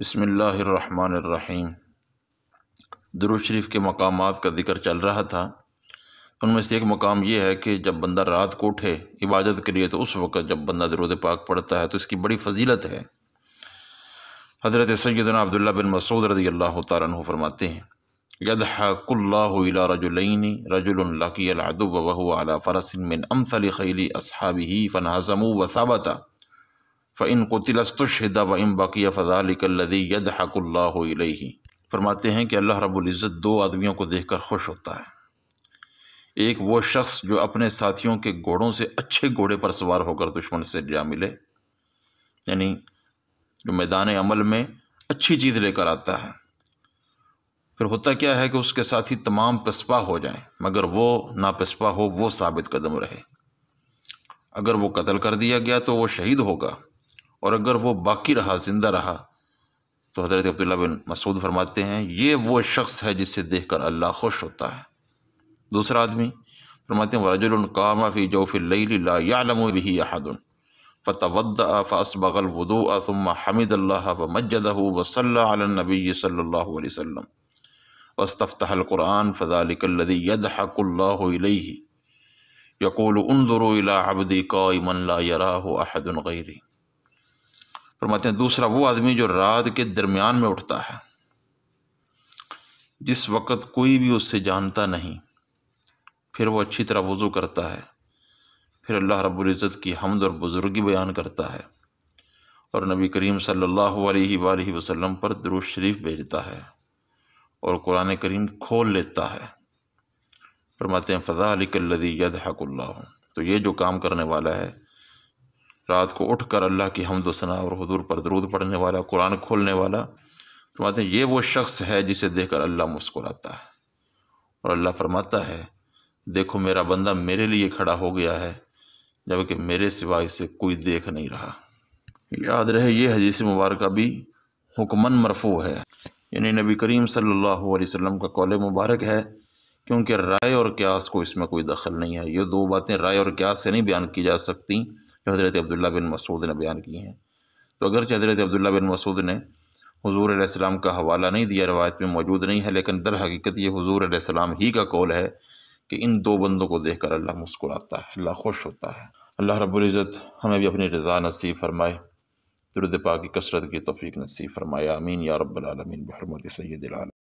बसमीम दरुशरीफ़ के मकाम का ज़िक्र चल रहा था उनमें से एक मकाम ये है कि जब बंदा रात को उठे इबादत के लिए तो उस वक़्त जब बंदा दरुद पाक पढ़ता है तो इसकी बड़ी फजीलत है हज़रत सैदना अब्दुल्ला बिन मसूद रजी अल्लाह तारन फरमाते हैं यदहकुल्ला रजुल्लाकी अलादुब वह अला फ़रसिन मिन अमसली खैली असहाबी फ़नहसमू वसाबता फ़िन कुतिलस्तुशहद व इम बाकी फ़ज़ालदी यद हकुल्ला फरमाते हैं कि अल्लाह रबुल्ज़त दो आदमियों को देख कर खुश होता है एक वो शख्स जो अपने साथियों के घोड़ों से अच्छे घोड़े पर सवार होकर दुश्मन से जा मिले यानी जो मैदान अमल में अच्छी चीज़ लेकर आता है फिर होता क्या है कि उसके साथी तमाम पसपा हो जाएं मगर वो ना पसपा हो वो साबित कदम रहे अगर वो कत्ल कर दिया गया तो वो शहीद होगा और अगर वो बाकी रहा ज़िंदा रहा तो हज़रत अब्दुल्ला बिन मसूद फरमाते हैं ये वो शख्स है जिसे देख कर अल्लाह खुश होता है दूसरा आदमी फरमाते हैं वरजुल कामा फ़ी जोफ़िल्ला यालम भी अहदन फ़तवद फ़ासबल वदो असम हमिद व मजद वसल्लाबी सल्ला वसम वस्तफ़तहलक़ुरान फ़ज़ालिकल्लि यदहक़ल्लाही यकोल उन दरो अला अबदी का इमन ला यरा अहदन गैरी फरमाते हैं दूसरा वो आदमी जो रात के दरमियान में उठता है जिस वक़्त कोई भी उससे जानता नहीं फिर वो अच्छी तरह वज़ू करता है फिर अल्लाह रब्ज़त की हमद और बुज़ुर्गी बयान करता है और नबी करीम सल्लल्लाहु अलैहि वसल्लम पर दरूज शरीफ भेजता है और कुरान करीम खोल लेता है फरमाते हैं फ़ज़ा अलिकल्लदी यद हकुल्ला तो ये जो काम करने वाला है रात को उठकर अल्लाह की हमदोसना और हजूर पर दरूद पढ़ने वाला कुरान खोलने वाला फरमाते हैं ये वो शख्स है जिसे देखकर अल्लाह मुस्कुराता है और अल्लाह फरमाता है देखो मेरा बंदा मेरे लिए खड़ा हो गया है जबकि मेरे सिवा इसे कोई देख नहीं रहा याद रहे ये हदीस मुबारक भी हुक्मन मरफू है यानी नबी करीम सल्लल्लाहु अलैहि वसल्लम का कौल मुबारक है क्योंकि राय और क्यास को इसमें कोई दखल नहीं है ये दो बातें राय और क्यास से नहीं बयान की जा सकती जो हज़रत अब्दुल्ला बिन मसूद ने बयान की हैं तो अगर हज़रत अब्दुल्ला बिन मसूद ने हजूर आसमाम का हवाला नहीं दिया रवायत में मौजूद नहीं है लेकिन दर हकीकत ये हजूर आसमाम ही का कौल है कि इन दो बंदों को देख कर अल्लाह मुस्कुराता है अल्लाह खुश होता है अल्लाह रबुल्ज़त हमें भी अपनी रजा नसीब फरमाए दुरुद पा की कसरत की तफीक नसीब फरमाया अमीन या रबालमीन बहरमत सैद